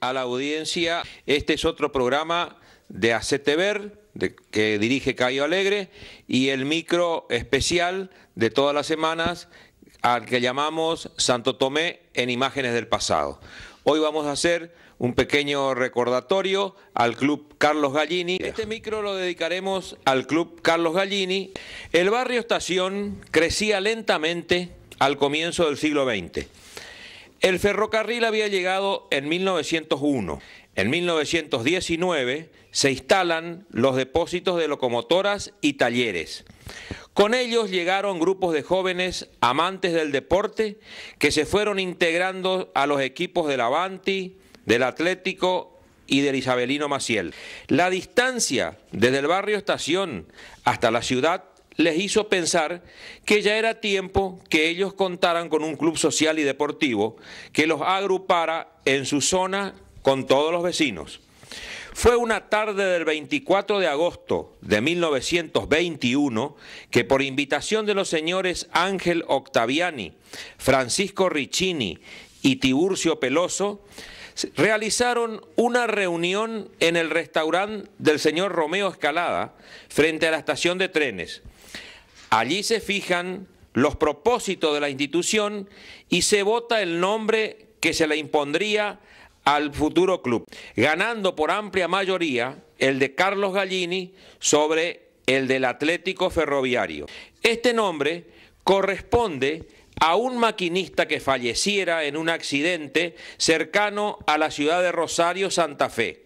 a la audiencia. Este es otro programa de Hacete Ver, que dirige Cayo Alegre, y el micro especial de todas las semanas al que llamamos Santo Tomé en Imágenes del Pasado. Hoy vamos a hacer un pequeño recordatorio al Club Carlos Gallini. Este micro lo dedicaremos al Club Carlos Gallini. El barrio Estación crecía lentamente al comienzo del siglo XX el ferrocarril había llegado en 1901. En 1919 se instalan los depósitos de locomotoras y talleres. Con ellos llegaron grupos de jóvenes amantes del deporte que se fueron integrando a los equipos del Avanti, del Atlético y del Isabelino Maciel. La distancia desde el barrio Estación hasta la ciudad les hizo pensar que ya era tiempo que ellos contaran con un club social y deportivo que los agrupara en su zona con todos los vecinos. Fue una tarde del 24 de agosto de 1921 que por invitación de los señores Ángel Octaviani, Francisco Riccini y Tiburcio Peloso, realizaron una reunión en el restaurante del señor Romeo Escalada frente a la estación de trenes, Allí se fijan los propósitos de la institución y se vota el nombre que se le impondría al futuro club, ganando por amplia mayoría el de Carlos Gallini sobre el del Atlético Ferroviario. Este nombre corresponde a un maquinista que falleciera en un accidente cercano a la ciudad de Rosario, Santa Fe,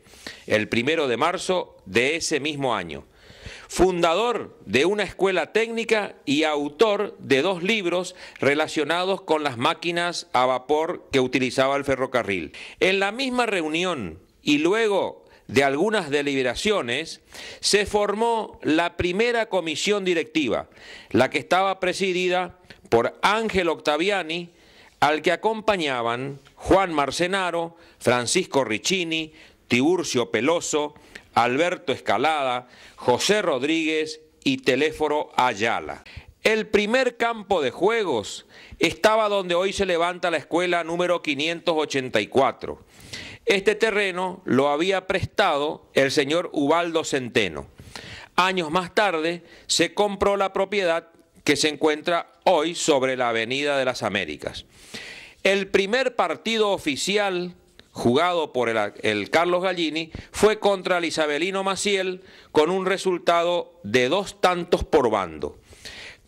el primero de marzo de ese mismo año fundador de una escuela técnica y autor de dos libros relacionados con las máquinas a vapor que utilizaba el ferrocarril. En la misma reunión y luego de algunas deliberaciones, se formó la primera comisión directiva, la que estaba presidida por Ángel Octaviani, al que acompañaban Juan Marcenaro, Francisco Riccini, Tiburcio Peloso, Alberto Escalada, José Rodríguez y Teléforo Ayala. El primer campo de juegos estaba donde hoy se levanta la escuela número 584. Este terreno lo había prestado el señor Ubaldo Centeno. Años más tarde se compró la propiedad que se encuentra hoy sobre la Avenida de las Américas. El primer partido oficial jugado por el, Carlos Gallini, fue contra el Isabelino Maciel con un resultado de dos tantos por bando.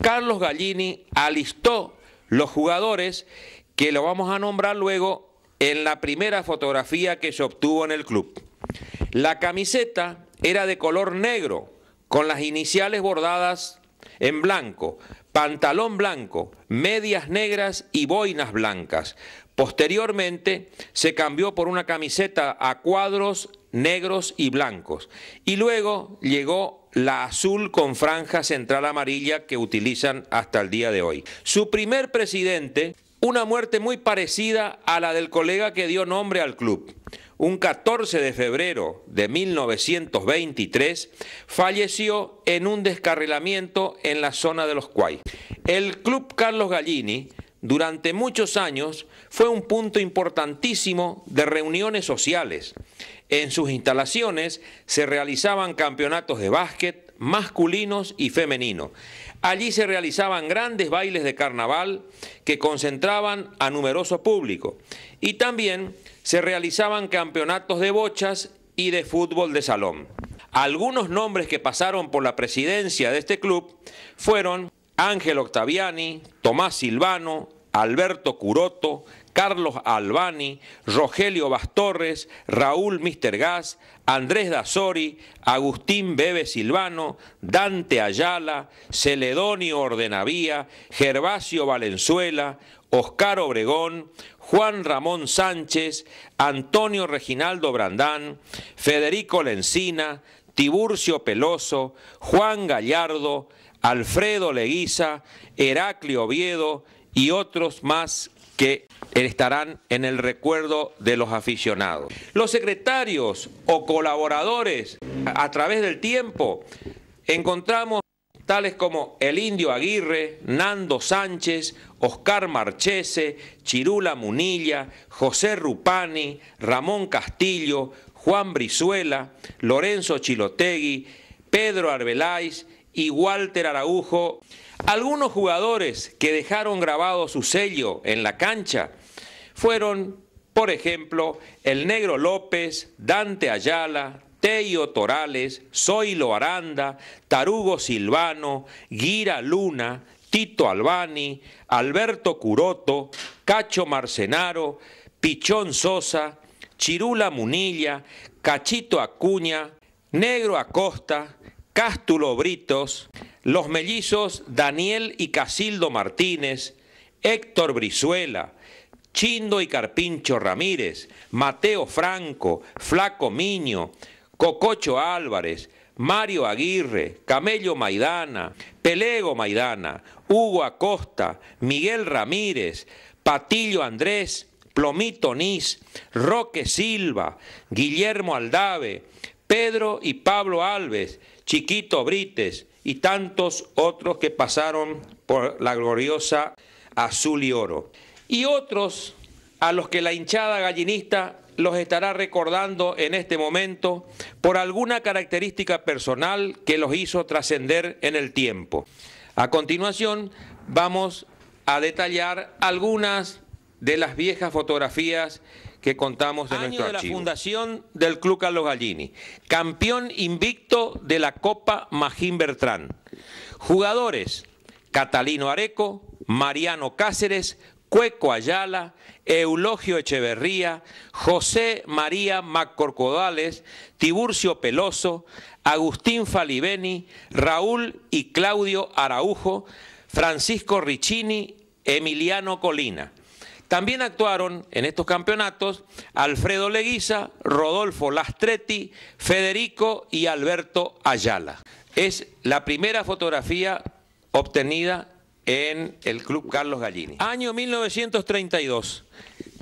Carlos Gallini alistó los jugadores que lo vamos a nombrar luego en la primera fotografía que se obtuvo en el club. La camiseta era de color negro, con las iniciales bordadas en blanco, pantalón blanco, medias negras y boinas blancas. Posteriormente se cambió por una camiseta a cuadros negros y blancos. Y luego llegó la azul con franja central amarilla que utilizan hasta el día de hoy. Su primer presidente, una muerte muy parecida a la del colega que dio nombre al club. Un 14 de febrero de 1923 falleció en un descarrilamiento en la zona de los Cuay. El club Carlos Gallini durante muchos años fue un punto importantísimo de reuniones sociales. En sus instalaciones se realizaban campeonatos de básquet masculinos y femeninos. Allí se realizaban grandes bailes de carnaval que concentraban a numeroso público. Y también se realizaban campeonatos de bochas y de fútbol de salón. Algunos nombres que pasaron por la presidencia de este club fueron Ángel Octaviani, Tomás Silvano, Alberto Curoto, Carlos Albani, Rogelio Bastorres, Raúl Mister Gas, Andrés Dazori, Agustín Bebe Silvano, Dante Ayala, Celedonio Ordenavía, Gervasio Valenzuela, Oscar Obregón, Juan Ramón Sánchez, Antonio Reginaldo Brandán, Federico Lencina, Tiburcio Peloso, Juan Gallardo, Alfredo Leguiza, Heraclio Oviedo y otros más que estarán en el recuerdo de los aficionados. Los secretarios o colaboradores a través del tiempo encontramos tales como el Indio Aguirre, Nando Sánchez, Oscar Marchese, Chirula Munilla, José Rupani, Ramón Castillo, Juan Brizuela, Lorenzo Chilotegui, Pedro Arbeláez y Walter Araujo, algunos jugadores que dejaron grabado su sello en la cancha fueron, por ejemplo, el Negro López, Dante Ayala, Teo Torales, Zoilo Aranda, Tarugo Silvano, Guira Luna, Tito Albani, Alberto Curoto, Cacho Marcenaro, Pichón Sosa, Chirula Munilla, Cachito Acuña, Negro Acosta, Cástulo Britos, los mellizos Daniel y Casildo Martínez, Héctor Brizuela, Chindo y Carpincho Ramírez, Mateo Franco, Flaco Miño, Cococho Álvarez, Mario Aguirre, Camello Maidana, Pelego Maidana, Hugo Acosta, Miguel Ramírez, Patillo Andrés, Plomito Nis, Roque Silva, Guillermo Aldave, Pedro y Pablo Alves, Chiquito Brites y tantos otros que pasaron por la gloriosa azul y oro. Y otros a los que la hinchada gallinista los estará recordando en este momento por alguna característica personal que los hizo trascender en el tiempo. A continuación vamos a detallar algunas de las viejas fotografías que contamos Año de la fundación del Club Carlos Gallini, campeón invicto de la Copa Magín Bertrán. Jugadores, Catalino Areco, Mariano Cáceres, Cueco Ayala, Eulogio Echeverría, José María Macorcodales, Tiburcio Peloso, Agustín Falibeni, Raúl y Claudio Araujo, Francisco Riccini, Emiliano Colina. También actuaron en estos campeonatos Alfredo Leguiza, Rodolfo Lastretti, Federico y Alberto Ayala. Es la primera fotografía obtenida en el Club Carlos Gallini. Año 1932,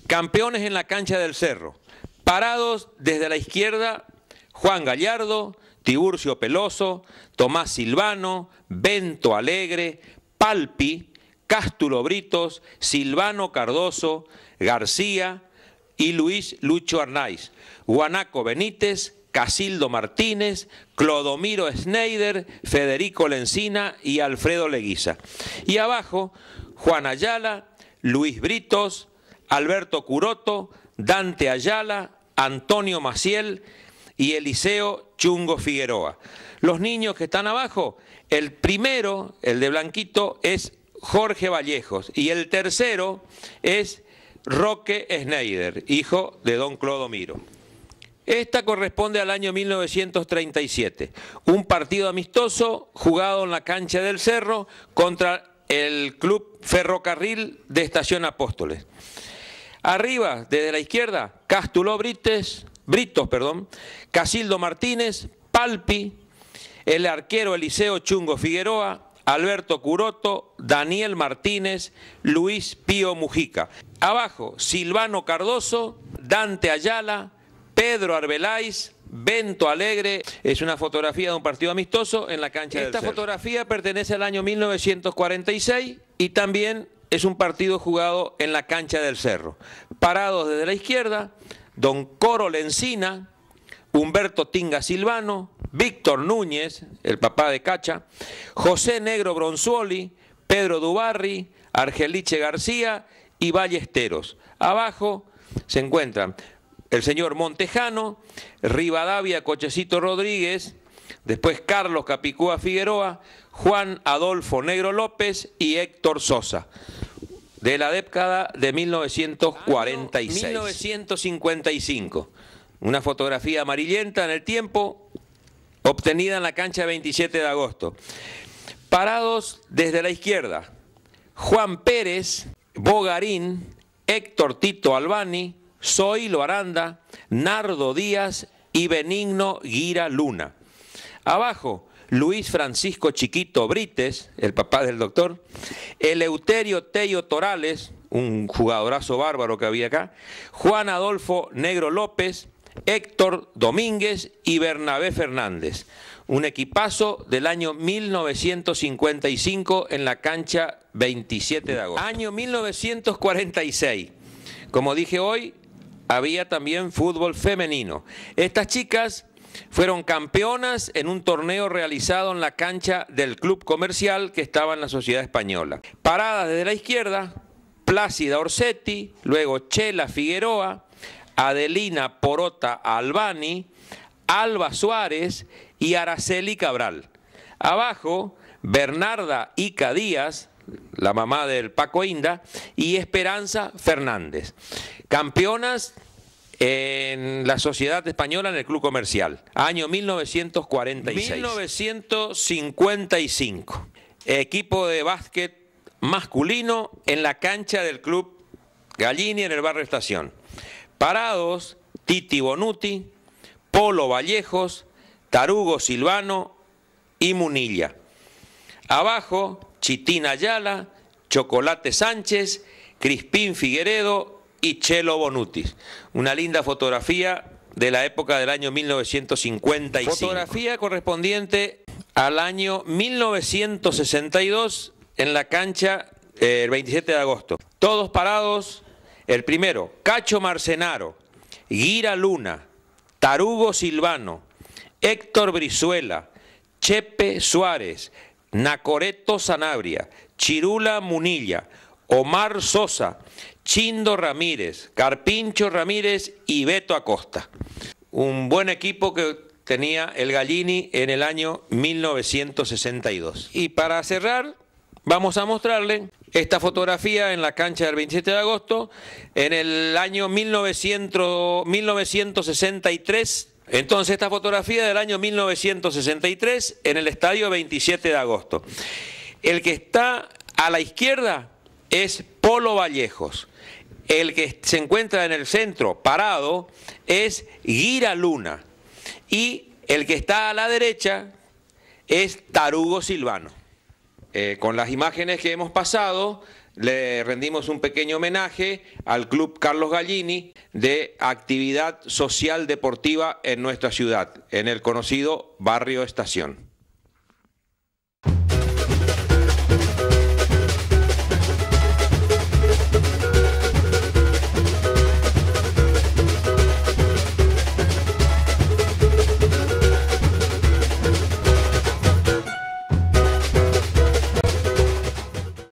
campeones en la cancha del Cerro, parados desde la izquierda Juan Gallardo, Tiburcio Peloso, Tomás Silvano, Bento Alegre, Palpi, Cástulo Britos, Silvano Cardoso, García y Luis Lucho Arnaiz, Guanaco Benítez, Casildo Martínez, Clodomiro Schneider, Federico Lencina y Alfredo Leguiza. Y abajo, Juan Ayala, Luis Britos, Alberto Curoto, Dante Ayala, Antonio Maciel y Eliseo Chungo Figueroa. Los niños que están abajo, el primero, el de Blanquito, es Jorge Vallejos. Y el tercero es Roque Schneider, hijo de don Clodomiro. Esta corresponde al año 1937, un partido amistoso jugado en la cancha del Cerro contra el Club Ferrocarril de Estación Apóstoles. Arriba, desde la izquierda, Castuló Brites, Britos, perdón, Casildo Martínez, Palpi, el arquero Eliseo Chungo Figueroa, Alberto Curoto, Daniel Martínez, Luis Pío Mujica. Abajo, Silvano Cardoso, Dante Ayala, Pedro Arbeláis, Bento Alegre. Es una fotografía de un partido amistoso en la cancha Esta fotografía pertenece al año 1946 y también es un partido jugado en la cancha del Cerro. Parados desde la izquierda, Don Coro Lencina, Humberto Tinga Silvano, Víctor Núñez, el papá de Cacha, José Negro Bronzuoli, Pedro Dubarri, Argeliche García y Ballesteros. Abajo se encuentran el señor Montejano, Rivadavia Cochecito Rodríguez, después Carlos Capicúa Figueroa, Juan Adolfo Negro López y Héctor Sosa de la década de 1946. 1955 una fotografía amarillenta en el tiempo, obtenida en la cancha 27 de agosto. Parados desde la izquierda, Juan Pérez, Bogarín, Héctor Tito Albani, Zoilo Aranda, Nardo Díaz y Benigno Guira Luna. Abajo, Luis Francisco Chiquito Brites, el papá del doctor, Eleuterio Tello Torales, un jugadorazo bárbaro que había acá, Juan Adolfo Negro López, Héctor Domínguez y Bernabé Fernández. Un equipazo del año 1955 en la cancha 27 de agosto. Año 1946. Como dije hoy, había también fútbol femenino. Estas chicas fueron campeonas en un torneo realizado en la cancha del club comercial que estaba en la sociedad española. Paradas desde la izquierda, Plácida Orsetti, luego Chela Figueroa, Adelina Porota Albani, Alba Suárez y Araceli Cabral. Abajo, Bernarda Ica Díaz, la mamá del Paco Inda, y Esperanza Fernández. Campeonas en la Sociedad Española en el Club Comercial, año 1946. 1955, equipo de básquet masculino en la cancha del Club Gallini en el barrio Estación. Parados, Titi Bonuti, Polo Vallejos, Tarugo Silvano y Munilla. Abajo, Chitina Ayala, Chocolate Sánchez, Crispín Figueredo y Chelo Bonuti. Una linda fotografía de la época del año 1955. Fotografía correspondiente al año 1962 en la cancha eh, el 27 de agosto. Todos parados, el primero, Cacho Marcenaro, Guira Luna, Tarugo Silvano, Héctor Brizuela, Chepe Suárez, Nacoreto Sanabria, Chirula Munilla, Omar Sosa, Chindo Ramírez, Carpincho Ramírez y Beto Acosta. Un buen equipo que tenía el Gallini en el año 1962. Y para cerrar, vamos a mostrarle esta fotografía en la cancha del 27 de agosto, en el año 1963. Entonces, esta fotografía del año 1963 en el estadio 27 de agosto. El que está a la izquierda es Polo Vallejos. El que se encuentra en el centro, parado, es Gira Luna. Y el que está a la derecha es Tarugo Silvano. Eh, con las imágenes que hemos pasado, le rendimos un pequeño homenaje al Club Carlos Gallini de actividad social deportiva en nuestra ciudad, en el conocido barrio Estación.